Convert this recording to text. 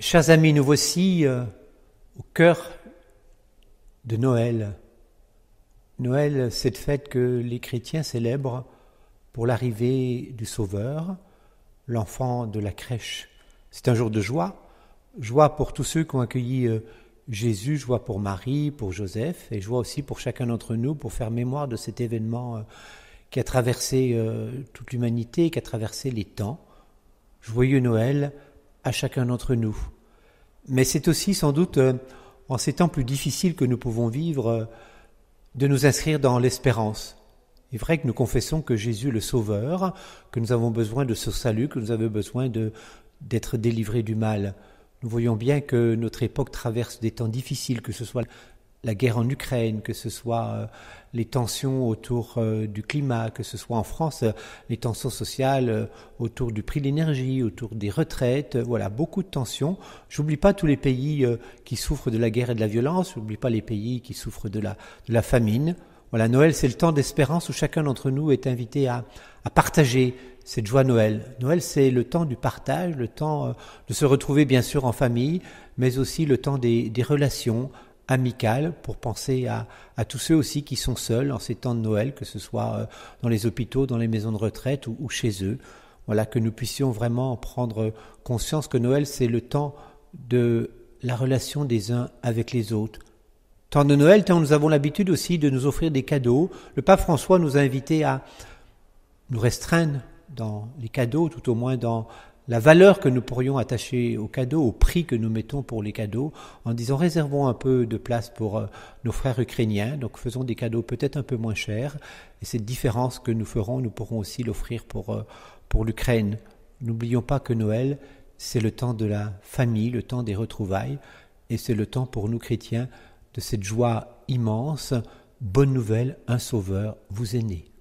Chers amis, nous voici euh, au cœur de Noël. Noël, cette fête que les chrétiens célèbrent pour l'arrivée du Sauveur, l'enfant de la crèche. C'est un jour de joie, joie pour tous ceux qui ont accueilli euh, Jésus, joie pour Marie, pour Joseph, et joie aussi pour chacun d'entre nous pour faire mémoire de cet événement euh, qui a traversé toute l'humanité, qui a traversé les temps. Joyeux Noël chacun d'entre nous. Mais c'est aussi sans doute euh, en ces temps plus difficiles que nous pouvons vivre euh, de nous inscrire dans l'espérance. Il est vrai que nous confessons que Jésus le Sauveur, que nous avons besoin de ce salut, que nous avons besoin d'être délivrés du mal. Nous voyons bien que notre époque traverse des temps difficiles, que ce soit la guerre en Ukraine, que ce soit euh, les tensions autour euh, du climat, que ce soit en France euh, les tensions sociales autour du prix de l'énergie, autour des retraites, voilà, beaucoup de tensions. J'oublie pas tous les pays qui souffrent de la guerre et de la violence, j'oublie pas les pays qui souffrent de la, famine. Voilà, Noël, c'est le temps d'espérance où chacun d'entre nous est invité à, partager cette joie Noël. Noël, c'est le temps du partage, le temps de se retrouver bien sûr en famille, mais aussi le temps des, des relations, amical pour penser à, tous ceux aussi qui sont seuls en ces temps de Noël, que ce soit euh, dans les hôpitaux, dans les maisons de retraite ou, chez eux. Voilà, que nous puissions vraiment prendre conscience que Noël, c'est le temps de la relation des uns avec les autres. Temps de Noël, tant nous avons l'habitude aussi de nous offrir des cadeaux. Le pape François nous a invités à nous restreindre dans les cadeaux, tout au moins dans la valeur que nous pourrions attacher aux cadeaux, au prix que nous mettons pour les cadeaux, en disant réservons un peu de place pour euh, nos frères ukrainiens, donc faisons des cadeaux peut-être un peu moins chers, et cette différence que nous ferons, nous pourrons aussi l'offrir pour, euh, pour l'Ukraine. N'oublions pas que Noël, c'est le temps de la famille, le temps des retrouvailles, et c'est le temps pour nous chrétiens de cette joie immense, bonne nouvelle, un sauveur vous est né.